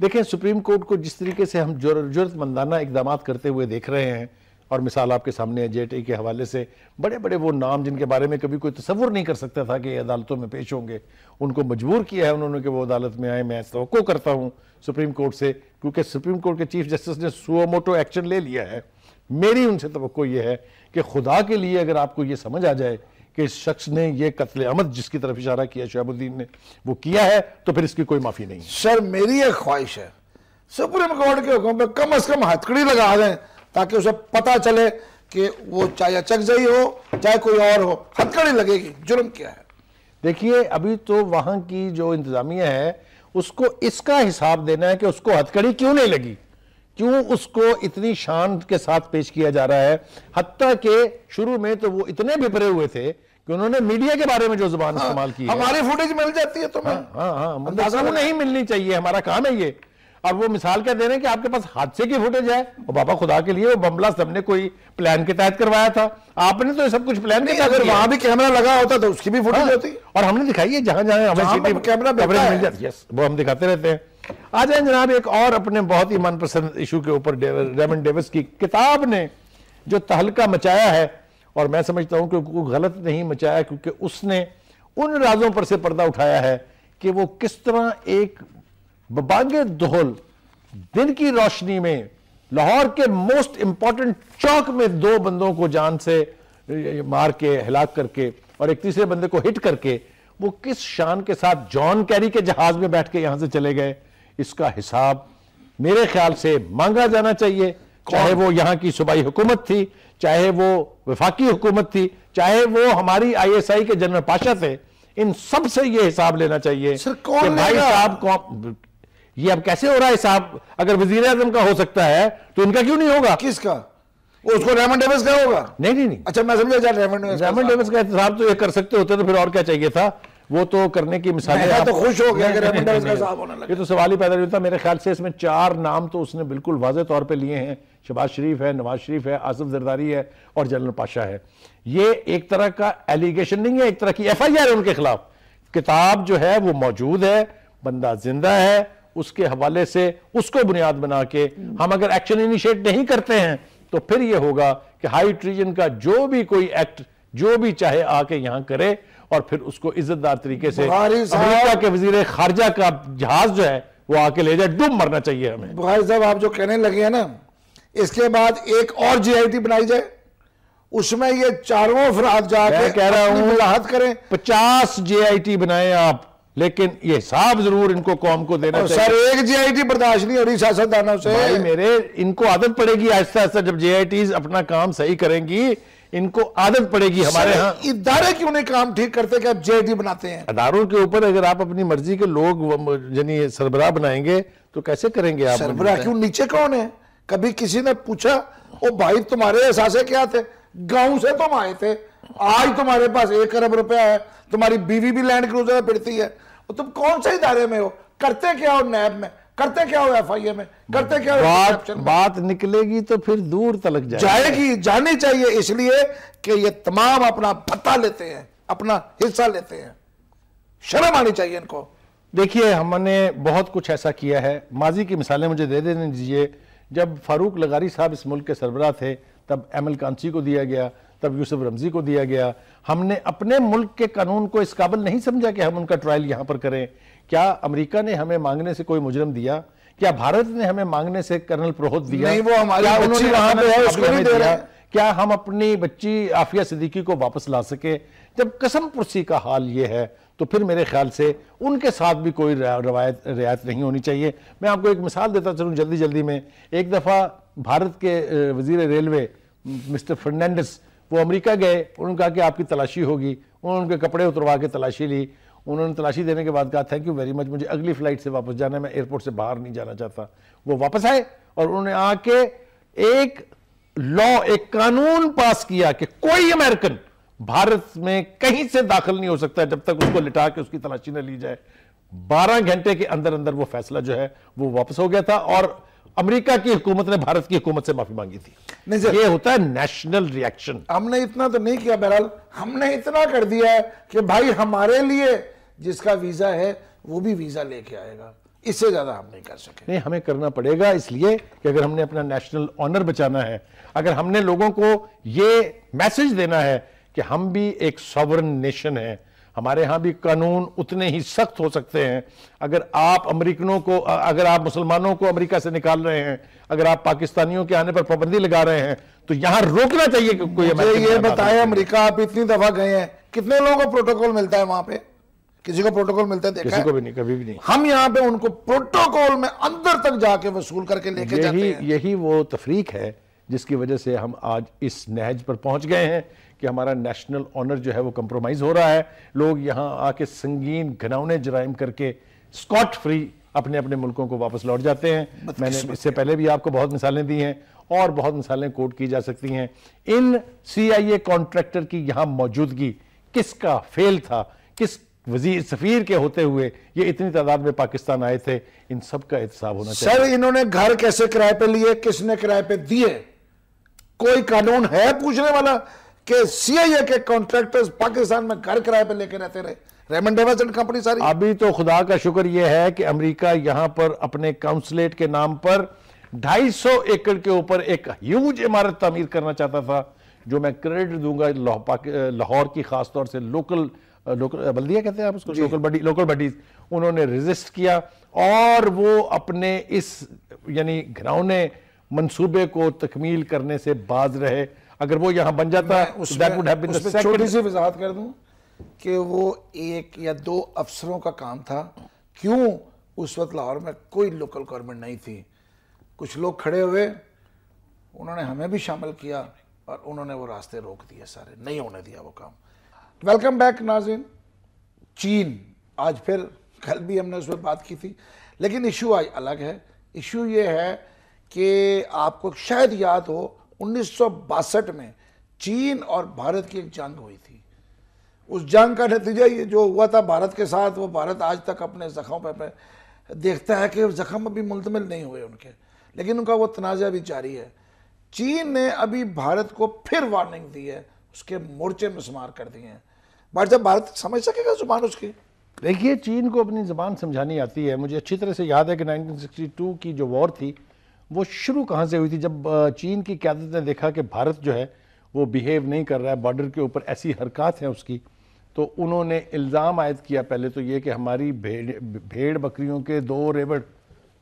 देखें सुप्रीम कोर्ट को जिस तरीके से हम जरूरतमंदाना इकदाम करते हुए देख रहे हैं और मिसाल आपके सामने जे के हवाले से बड़े बड़े वो नाम जिनके बारे में कभी कोई तस्वुर नहीं कर सकता था कि अदालतों में पेश होंगे उनको मजबूर किया है उन्होंने कि वो अदालत में आए मैं तो करता हूँ सुप्रीम कोर्ट से क्योंकि सुप्रीम कोर्ट के चीफ जस्टिस ने सुमोटो एक्शन ले लिया है मेरी उनसे तो यह है कि खुदा के लिए अगर आपको यह समझ आ जाए कि इस शख्स ने यह कत्ल अमद जिसकी तरफ इशारा किया शहबुद्दीन ने वो किया है तो फिर इसकी कोई माफ़ी नहीं सर मेरी एक ख्वाहिश है सुप्रीम कोर्ट के हुक्म पर कम अज़ कम हथकड़ी लगा दें ताकि उसे पता चले कि वो चाहे अचकजई हो चाहे कोई और हो हथकड़ी लगेगी जुर्म क्या है देखिए अभी तो वहां की जो इंतज़ामिया है उसको इसका हिसाब देना है कि उसको हथकड़ी क्यों नहीं लगी क्यों उसको इतनी शांत के साथ पेश किया जा रहा है हत्या के शुरू में तो वो इतने बिपरे हुए थे कि उन्होंने मीडिया के बारे में जो जुबान हाँ, इस्तेमाल की हमारी फुटेज मिल जाती है तो हाँ हाँ, हाँ मतलब क्यों नहीं मिलनी चाहिए हमारा काम है ये और वो मिसाल क्या दे रहे हैं कि आपके पास हादसे की फुटेज है और बाबा खुदा के लिए वो बमला सबने कोई प्लान के तहत करवाया था आपने तो सब कुछ प्लान किया अगर वहां भी कैमरा लगा होता तो उसकी भी फुटेज हाँ, होती और हमने दिखाई है जहां जहां हमें कैमरा वो हम दिखाते रहते हैं आ जाए जनाब एक और अपने बहुत ही मनपसंद इशू के ऊपर रेमन डेविस की किताब ने जो तहलका मचाया है और मैं समझता हूं कि वो गलत नहीं मचाया क्योंकि उसने उन राजों पर से पर्दा उठाया है कि वो किस तरह एक बबांगे दोहल दिन की रोशनी में लाहौर के मोस्ट इंपॉर्टेंट चौक में दो बंदों को जान से मार के हिलाक करके और एक तीसरे बंदे को हिट करके वो किस शान के साथ जॉन कैरी के जहाज में बैठ के यहां से चले गए इसका हिसाब मेरे ख्याल से मांगा जाना चाहिए चाहे वो यहाँ की सूबाई हुकूमत थी चाहे वो विफाकी हुकूमत थी चाहे वो हमारी आईएसआई के जनरल पाशा थे इन सब से ये हिसाब लेना चाहिए कि भाई साहब ये अब कैसे हो रहा है हिसाब अगर वजीर आजम का हो सकता है तो इनका क्यों नहीं होगा किसका उसको रेमन डेविस का होगा नहीं नहीं नहीं अच्छा मैं समझा रेमन डेविस का हिसाब तो ये कर सकते होते तो फिर और क्या चाहिए था वो तो करने की मिसाल तो खुश हो गया ये तो सवाल ही पैदा नहीं होता मेरे ख्याल से इसमें चार नाम तो उसने बिल्कुल वाज तौर पर लिए हैं शबाज शरीफ है नवाज शरीफ है आसफ जरदारी है और जनरल पाशा है ये एक तरह का एलिगेशन नहीं है एक तरह की एफ आई आर है उनके खिलाफ किताब जो है वो मौजूद है बंदा जिंदा है उसके हवाले से उसको बुनियाद बना के हम अगर एक्शन इनिशिएट नहीं करते हैं तो फिर यह होगा कि हाई ट्रीजन का जो भी कोई एक्ट जो भी चाहे आके यहां करे और फिर उसको इज्जतदार तरीके से अमेरिका के वजीर खारजा का जहाज जो है वो आके ले जाए डूब मरना चाहिए हमें बुखारी साहब आप जो कहने लगे हैं ना इसके बाद एक और जी बनाई जाए उसमें ये चारों अफराद जाके कह रहा हूं राहत करें पचास जीआईटी बनाए आप लेकिन ये हिसाब जरूर इनको कौम को देना चाहिए सर एक जीआईटी बर्दाश्त नहीं हो रही सियासतदानों से भाई मेरे इनको आदत पड़ेगी आहिस्ता आहिस्ता जब जीआईटी अपना काम सही करेंगी इनको आदत पड़ेगी हमारे यहाँ इदारे क्यों नहीं काम ठीक करते कि आप जेडी बनाते हैं अदारों के ऊपर अगर आप अपनी मर्जी के लोग यानी सरबराह बनाएंगे तो कैसे करेंगे आप सरबराह क्यों नीचे कौन है कभी किसी ने पूछा ओ भाई तुम्हारे एहसास क्या थे गांव से तुम आए थे आज तुम्हारे पास एक अरब रुपया है तुम्हारी बीवी भी लैंड क्रूजर में फिरती है तो तुम कौन से इदारे में हो करते क्या हो नैब में करते क्या हो एफआईए में करते क्या हो बात बात निकलेगी तो फिर दूर तलक जाएगी जाएगी जानी चाहिए इसलिए कि ये तमाम अपना पता लेते हैं अपना हिस्सा लेते हैं शर्म आनी चाहिए इनको देखिए हमने बहुत कुछ ऐसा किया है माजी की मिसालें मुझे दे देने दीजिए जब फारूक लगारी साहब इस मुल्क के सरबरा थे तब एम एल कांची को दिया गया तब यूसुफ रमजी को दिया गया हमने अपने मुल्क के कानून को इस काबिल नहीं समझा कि हम उनका ट्रायल यहां पर करें क्या अमेरिका ने हमें मांगने से कोई मुजरम दिया क्या भारत ने हमें मांगने से कर्नल प्रोहत दिया नहीं वो हमारी क्या वहां पे है उसको नहीं दे रहे क्या हम अपनी बच्ची आफिया सिद्दीकी को वापस ला सके जब कसम पुरसी का हाल ये है तो फिर मेरे ख्याल से उनके साथ भी कोई रवायत रियायत नहीं होनी चाहिए मैं आपको एक मिसाल देता चलूँ जल्दी जल्दी में एक दफ़ा भारत के वजीर रेलवे मिस्टर फर्नैंडस वो अमेरिका गए उन्होंने कहा कि आपकी तलाशी होगी उन्होंने उनके कपड़े उतरवा के तलाशी ली उन्होंने तलाशी देने के बाद कहा थैंक यू वेरी मच मुझे अगली फ्लाइट से वापस जाना है मैं एयरपोर्ट से बाहर नहीं जाना चाहता वो वापस आए और उन्होंने आके एक लॉ एक कानून पास किया कि कोई अमेरिकन भारत में कहीं से दाखिल नहीं हो सकता जब तक उसको लिटा के उसकी तलाशी न ली जाए बारह घंटे के अंदर अंदर वो फैसला जो है वो वापस हो गया था और अमेरिका की हुकूमत ने भारत की हुकूमत से माफी मांगी थी नहीं ये होता है नेशनल रिएक्शन हमने इतना तो नहीं किया बहरहाल हमने इतना कर दिया है कि भाई हमारे लिए जिसका वीजा है वो भी वीजा लेके आएगा इससे ज्यादा हम नहीं कर सके नहीं हमें करना पड़ेगा इसलिए कि अगर हमने अपना नेशनल ऑनर बचाना है अगर हमने लोगों को ये मैसेज देना है कि हम भी एक सॉवरन नेशन है हमारे यहाँ भी कानून उतने ही सख्त हो सकते हैं अगर आप अमरीकनों को अगर आप मुसलमानों को अमेरिका से निकाल रहे हैं अगर आप पाकिस्तानियों के आने पर पाबंदी लगा रहे हैं तो यहाँ रोकना चाहिए कि कोई मुझे ये बताएं अमेरिका आप इतनी दफा गए हैं कितने लोगों को प्रोटोकॉल मिलता है वहां पे किसी को प्रोटोकॉल मिलता है किसी को भी नहीं कभी भी नहीं हम यहाँ पे उनको प्रोटोकॉल में अंदर तक जाके वसूल करके लेके जाते हैं यही वो तफरीक है जिसकी वजह से हम आज इस नहज पर पहुंच गए हैं कि हमारा नेशनल ऑनर जो है वो कंप्रोमाइज़ हो रहा है लोग यहाँ आके संगीन घनौने जराइम करके स्कॉट फ्री अपने अपने मुल्कों को वापस लौट जाते हैं मैंने इससे पहले भी आपको बहुत मिसालें दी हैं और बहुत मिसालें कोट की जा सकती हैं इन सीआईए कॉन्ट्रैक्टर की यहाँ मौजूदगी किसका फेल था किस वजीर सफीर के होते हुए ये इतनी तादाद में पाकिस्तान आए थे इन सब का एहतसाब होना सर चाहिए। इन्होंने घर कैसे किराए पे लिए किसने किराए पे दिए कोई कानून है पूछने वाला कि सीआईए के कॉन्ट्रैक्टर्स पाकिस्तान में घर किराए पर लेके रहते रहे रेमंड कंपनी सारी अभी तो खुदा का शुक्र यह है कि अमेरिका यहां पर अपने काउंसलेट के नाम पर 250 एकड़ के ऊपर एक ह्यूज इमारत तमीर करना चाहता था जो मैं क्रेडिट दूंगा लाहौर की खासतौर से लोकल लोकल बल्दिया कहते हैं आप उसको लोकल बडी लोकल बडीज उन्होंने रिजिस्ट किया और वो अपने इस यानी घरौने मंसूबे को तकमील करने से बाज रहे अगर वो यहाँ बन जाता है तो छोटी सी वजाहत कर दूँ कि वो एक या दो अफसरों का काम था क्यों उस वक्त लाहौर में कोई लोकल गवर्नमेंट नहीं थी कुछ लोग खड़े हुए उन्होंने हमें भी शामिल किया और उन्होंने वो रास्ते रोक दिए सारे नहीं होने दिया वो काम वेलकम बैक नाजिन चीन आज फिर कल भी हमने उस पर बात की थी लेकिन इशू आज अलग है इशू ये है कि आपको शायद याद हो 1962 में चीन और भारत की एक जंग हुई थी उस जंग का नतीजा ये जो हुआ था भारत के साथ वो भारत आज तक अपने जख्मों पर देखता है कि जख्म अभी मुलतमल नहीं हुए उनके लेकिन उनका वो तनाज़ा भी जारी है चीन ने अभी भारत को फिर वार्निंग दी है उसके मोर्चे मिसमार कर दिए हैं बट जब भारत समझ सकेगा जुबान उसकी देखिए चीन को अपनी ज़बान समझानी आती है मुझे अच्छी तरह से याद है कि 1962 की जो वॉर थी वो शुरू कहाँ से हुई थी जब चीन की क्यादत ने देखा कि भारत जो है वो बिहेव नहीं कर रहा है बॉर्डर के ऊपर ऐसी हरकत हैं उसकी तो उन्होंने इल्ज़ाम आयद किया पहले तो ये कि हमारी भेड़ भेड़ बकरियों के दो रेबड़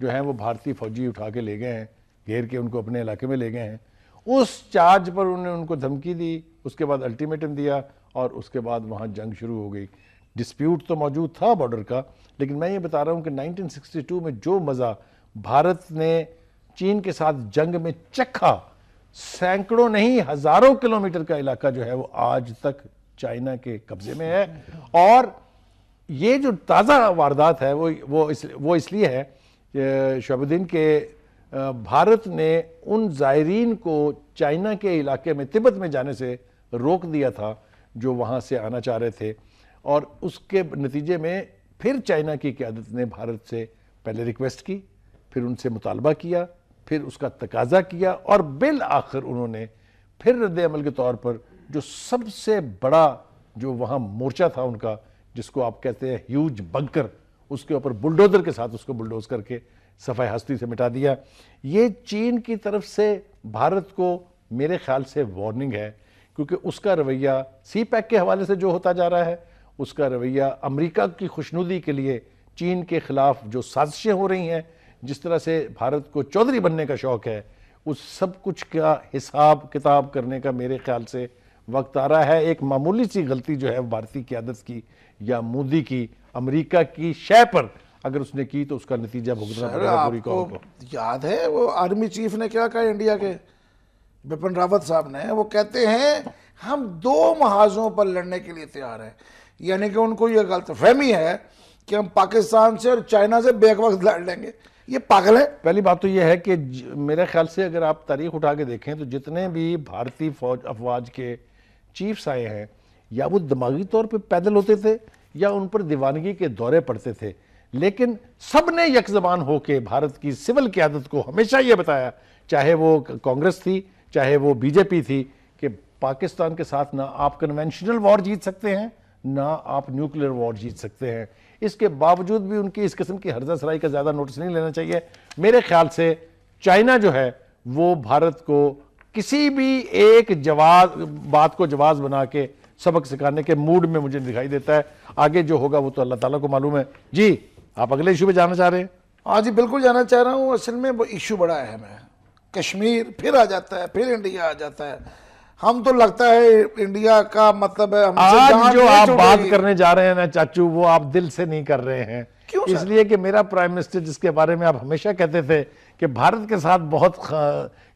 जो हैं वो भारतीय फौजी उठा के ले गए हैं घेर के उनको अपने इलाके में ले गए हैं उस चार्ज पर उन्होंने उनको धमकी दी उसके बाद अल्टीमेटम दिया और उसके बाद वहाँ जंग शुरू हो गई डिस्प्यूट तो मौजूद था बॉर्डर का लेकिन मैं ये बता रहा हूँ कि 1962 में जो मज़ा भारत ने चीन के साथ जंग में चखा सैकड़ों नहीं हजारों किलोमीटर का इलाका जो है वो आज तक चाइना के कब्जे में है और ये जो ताज़ा वारदात है वो वो इस, वो इसलिए है शहबुद्दीन के भारत ने उन ज़ायरीन को चाइना के इलाके में तिब्बत में जाने से रोक दिया था जो वहाँ से आना चाह रहे थे और उसके नतीजे में फिर चाइना की क्यादत ने भारत से पहले रिक्वेस्ट की फिर उनसे मुतालबा किया फिर उसका तकाजा किया और बिल आखिर उन्होंने फिर रद्द अमल के तौर पर जो सबसे बड़ा जो वहाँ मोर्चा था उनका जिसको आप कहते हैं ह्यूज बंकर उसके ऊपर बुलडोजर के साथ उसको बुलडोज करके सफाई हस्ती से मिटा दिया ये चीन की तरफ से भारत को मेरे ख्याल से वार्निंग है क्योंकि उसका रवैया सी पैक के हवाले से जो होता जा रहा है उसका रवैया अमेरिका की खुशनुदी के लिए चीन के खिलाफ जो साजिशें हो रही हैं जिस तरह से भारत को चौधरी बनने का शौक है उस सब कुछ का हिसाब किताब करने का मेरे ख्याल से वक्त आ रहा है एक मामूली सी गलती जो है भारतीय क्यादत की या मोदी की अमेरिका की शय पर अगर उसने की तो उसका नतीजा भुगतना पड़ेगा पूरी को याद है वो आर्मी चीफ ने क्या कहा इंडिया के बिपिन रावत साहब ने वो कहते हैं हम दो महाजों पर लड़ने के लिए तैयार हैं यानी कि उनको ये गलत फहमी है कि हम पाकिस्तान से और चाइना से बेक वक्त लड़ लेंगे ये पागल है पहली बात तो ये है कि मेरे ख्याल से अगर आप तारीख उठा के देखें तो जितने भी भारतीय फौज अफवाज के चीफ्स आए हैं या वो दिमागी तौर पे पैदल होते थे या उन पर दीवानगी के दौरे पड़ते थे लेकिन सब ने जबान होकर भारत की सिविल क्यादत को हमेशा ये बताया चाहे वो कांग्रेस थी चाहे वो बीजेपी थी कि पाकिस्तान के साथ ना आप कन्वेंशनल वॉर जीत सकते हैं ना आप न्यूक्लियर वॉर जीत सकते हैं इसके बावजूद भी उनकी इस किस्म की हर्जा सराई का ज़्यादा नोटिस नहीं लेना चाहिए मेरे ख्याल से चाइना जो है वो भारत को किसी भी एक जवाब बात को जवाब बना के सबक सिखाने के मूड में मुझे दिखाई देता है आगे जो होगा वो तो अल्लाह ताला को मालूम है जी आप अगले इशू पे जाना चाह रहे हैं हाँ जी बिल्कुल जाना चाह रहा हूँ असल में वो इशू बड़ा अहम है कश्मीर फिर आ जाता है फिर इंडिया आ जाता है हम तो लगता है इंडिया का मतलब है आज जो आप बात करने जा रहे हैं ना चाचू वो आप दिल से नहीं कर रहे हैं क्यों इसलिए कि मेरा प्राइम मिनिस्टर जिसके बारे में आप हमेशा कहते थे कि भारत के साथ बहुत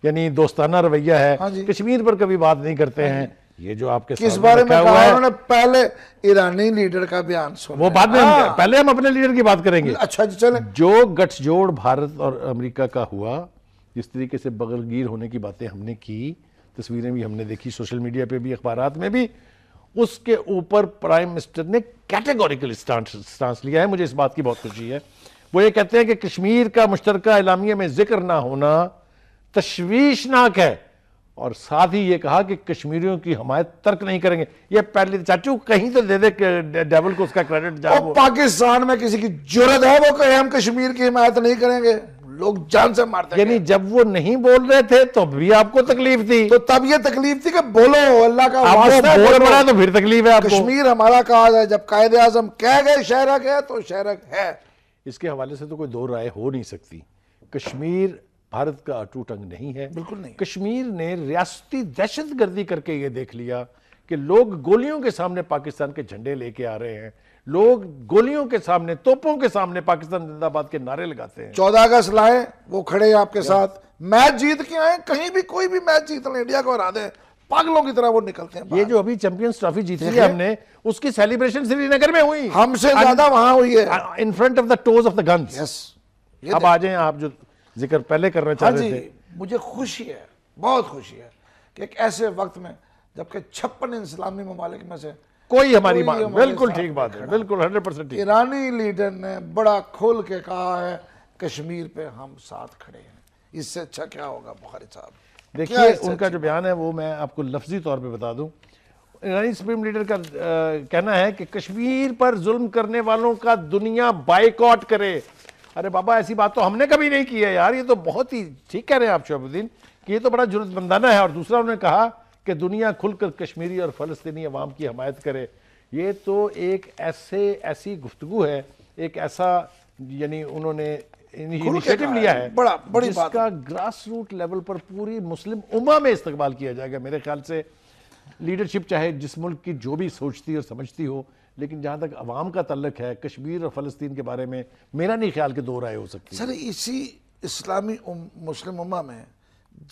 यानी दोस्ताना रवैया है हाँ कश्मीर पर कभी बात नहीं करते हाँ हैं ये जो आपके इस बारे में कहा उन्होंने पहले ईरानी लीडर का बयान सुना वो बाद में हाँ। पहले हम अपने लीडर की बात करेंगे अच्छा जी चले जो गठजोड़ भारत और अमेरिका का हुआ जिस तरीके से बगलगीर होने की बातें हमने की तस्वीरें भी हमने देखी सोशल मीडिया पे भी अखबार में भी उसके ऊपर प्राइम मिनिस्टर ने कैटेगोरिकल स्टांस लिया है मुझे इस बात की बहुत खुशी है वो ये कहते हैं कि कश्मीर का मुश्तर इलामिया में जिक्र ना होना तशवीशनाक है और साथ ही ये कहा कि कश्मीरियों की हमायत तर्क नहीं करेंगे ये पहले तो चाचू कहीं तो दे दे डेवल को उसका क्रेडिट जाओ पाकिस्तान में किसी की जरूरत है वो कहे हम कश्मीर की हिमायत नहीं करेंगे लोग जान से मारते यानी जब वो नहीं बोल रहे थे तो भी आपको तकलीफ थी तो तब ये तकलीफ थी कि बोलो अल्लाह का वास्ता बोल पड़ा तो फिर तकलीफ है आपको कश्मीर हमारा काज है जब कायद आजम कह गए शहरक है तो शहरक है इसके हवाले से तो कोई दो राय हो नहीं सकती कश्मीर भारत का अटूट अंग नहीं है बिल्कुल नहीं कश्मीर ने रियाती दहशत करके ये देख लिया कि लोग गोलियों के सामने पाकिस्तान के झंडे लेके आ रहे हैं लोग गोलियों के सामने तोपों के सामने पाकिस्तान जिंदाबाद के नारे लगाते हैं चौदह अगस्त लाए वो खड़े हैं आपके साथ मैच जीत के आए कहीं भी कोई भी मैच जीत लें इंडिया को हरा दे पागलों की तरह वो निकलते हैं ये जो अभी चैंपियंस ट्रॉफी जीती है हमने उसकी सेलिब्रेशन श्रीनगर में हुई हमसे ज्यादा वहां हुई है in front of the toes of the gun अब आ जाए आप जो जिक्र पहले करना हाँ चाह रहे थे मुझे खुशी है बहुत खुशी है कि एक ऐसे वक्त में जबकि छप्पन इस्लामी ममालिक में से कोई हमारी बात बिल्कुल ठीक बात है बिल्कुल हंड्रेड परसेंट ईरानी लीडर ने बड़ा खोल के कहा है कश्मीर पे हम साथ खड़े हैं इससे अच्छा क्या होगा बुखारी साहब देखिए उनका अच्छा जो बयान है वो मैं आपको लफ्जी तौर पर बता दूँ ईरानी सुप्रीम लीडर का आ, कहना है कि कश्मीर पर जुल्म करने वालों का दुनिया बाइकआउट करे अरे बाबा ऐसी बात तो हमने कभी नहीं की है यार ये तो बहुत ही ठीक कह रहे हैं आप शोबुद्दीन कि ये तो बड़ा जरूरतमंदाना है और दूसरा उन्होंने कहा कि दुनिया खुलकर कश्मीरी और फ़लस्तनी अवाम की हमायत करे ये तो एक ऐसे ऐसी गुफ्तु है एक ऐसा यानी उन्होंने इनिशिएटिव लिया है बड़ा बड़ी इसका ग्रास रूट लेवल पर पूरी मुस्लिम उमा में इस्तेमाल किया जाएगा मेरे ख्याल से लीडरशिप चाहे जिस मुल्क की जो भी सोचती और समझती हो लेकिन जहाँ तक अवाम का तल्लक है कश्मीर और फ़लस्तीन के बारे में मेरा नहीं ख्याल कि दो राय हो सकती सर इसी इस्लामी उम, मुस्लिम उमा में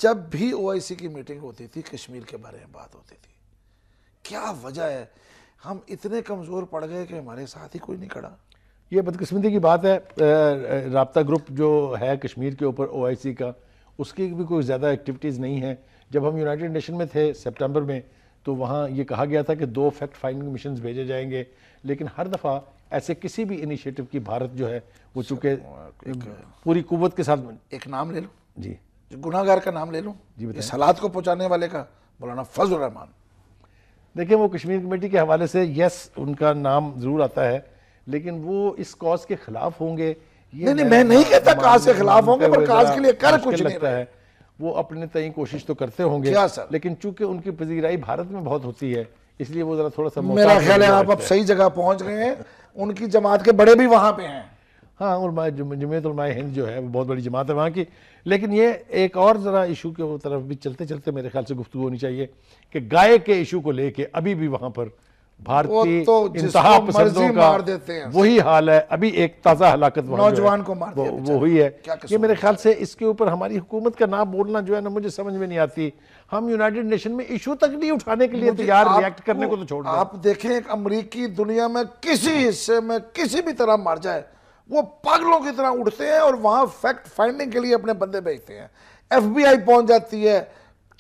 जब भी ओ की मीटिंग होती थी कश्मीर के बारे में बात होती थी क्या वजह है हम इतने कमज़ोर पड़ गए कि हमारे साथ ही कोई नहीं खड़ा ये बदकस्मती की बात है रबता ग्रुप जो है कश्मीर के ऊपर ओ का उसकी भी कोई ज़्यादा एक्टिविटीज़ नहीं है जब हम यूनाइटेड नेशन में थे सितंबर में तो वहाँ ये कहा गया था कि दो फैक्ट फाइंडिंग मिशन भेजे जाएंगे लेकिन हर दफ़ा ऐसे किसी भी इनिशिएटिव की भारत जो है वो चूँकि पूरी कुवत के साथ एक नाम ले लो जी गुनागार का नाम ले लूँ जी सलाद को पहुँचाने वाले का मौलाना फजल रहमान देखिए वो कश्मीर कमेटी के हवाले से यस उनका नाम ज़रूर आता है लेकिन वो इस कॉज के खिलाफ होंगे नहीं नहीं मैं नहीं कहता काज के खिलाफ होंगे पर काज के लिए कर कुछ नहीं लगता है वो अपने तय कोशिश तो करते होंगे क्या सर लेकिन चूंकि उनकी पजीराई भारत में बहुत होती है इसलिए वो जरा थोड़ा सा मेरा ख्याल है आप अब सही जगह पहुंच गए हैं उनकी जमात के बड़े भी वहां पे हैं हाँ और जमीयत हिंद जो है वो बहुत बड़ी जमात है वहाँ की लेकिन ये एक और ज़रा इशू के तरफ भी चलते चलते मेरे ख्याल से गुफ्तु होनी चाहिए कि गाय के इशू को लेके अभी भी वहाँ पर भारतीय तो इंतहा पसंदों का वही हाल है अभी एक ताज़ा हलाकत नौजवान को मार वो, वो हुई है ये मेरे ख्याल से इसके ऊपर हमारी हुकूमत का ना बोलना जो है ना मुझे समझ में नहीं आती हम यूनाइटेड नेशन में इशू तक नहीं उठाने के लिए तैयार रिएक्ट करने को तो छोड़ आप देखें अमरीकी दुनिया में किसी हिस्से में किसी भी तरह मार जाए वो पागलों की तरह उठते हैं और वहां फैक्ट फाइंडिंग के लिए अपने बंदे भेजते हैं एफबीआई पहुंच जाती है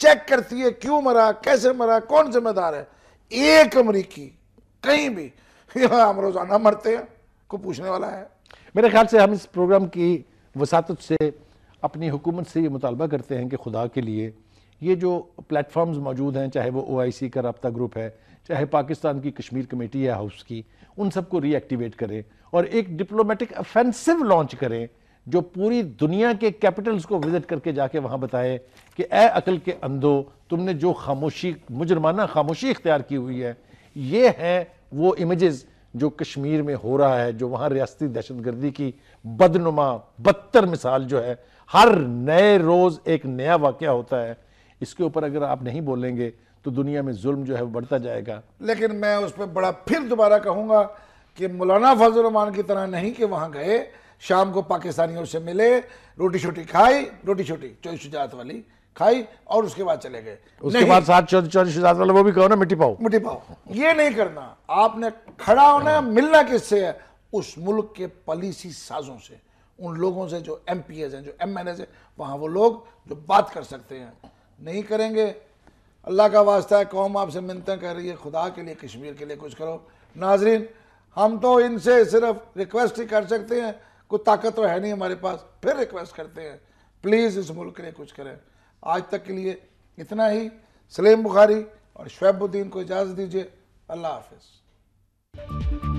चेक करती है क्यों मरा कैसे मरा कौन जिम्मेदार है एक अमरीकी कहीं भी हम रोज़ाना मरते हैं को पूछने वाला है मेरे ख्याल से हम इस प्रोग्राम की वसात से अपनी हुकूमत से ये मुतालबा करते हैं कि खुदा के लिए ये जो प्लेटफॉर्म्स मौजूद हैं चाहे वो ओ आई सी का रबता ग्रुप है चाहे पाकिस्तान की कश्मीर कमेटी है हाउस की उन सबको रीएक्टिवेट करें और एक डिप्लोमेटिक ऑफेंसिव लॉन्च करें जो पूरी दुनिया के कैपिटल्स को विजिट करके जाके वहां बताए कि ए अकल के अंधो तुमने जो खामोशी मुजरमाना खामोशी इख्तियार की हुई है ये है वो इमेजेस जो कश्मीर में हो रहा है जो वहां रियासती दहशत गर्दी की बदनुमा बदतर मिसाल जो है हर नए रोज़ एक नया वाक्य होता है इसके ऊपर अगर आप नहीं बोलेंगे तो दुनिया में जुल्म जो है बढ़ता जाएगा लेकिन मैं उस पर बड़ा फिर दोबारा कहूंगा कि मौलाना रमान की तरह नहीं कि वहाँ गए शाम को पाकिस्तानियों से मिले रोटी शोटी खाई रोटी शोटी चोरी शुजात वाली खाई और उसके बाद चले गए उसके बाद साथ चोरी चोरी शुजात वाले वो भी कहो ना मिट्टी पाओ मिट्टी पाओ ये नहीं करना आपने खड़ा होना मिलना किससे है उस मुल्क के पॉलिसी साजों से उन लोगों से जो एम पी एज हैं जो एम एन एज हैं वहाँ वो लोग जो बात कर सकते हैं नहीं करेंगे अल्लाह का वास्ता है कौम आपसे मिनतें कर रही है खुदा के लिए कश्मीर के लिए कुछ करो नाजरीन हम तो इनसे सिर्फ रिक्वेस्ट ही कर सकते हैं कोई ताकत तो है नहीं हमारे पास फिर रिक्वेस्ट करते हैं प्लीज़ इस मुल्क के लिए कुछ करें आज तक के लिए इतना ही सलीम बुखारी और शुएबुद्दीन को इजाज़त दीजिए अल्लाह हाफिज़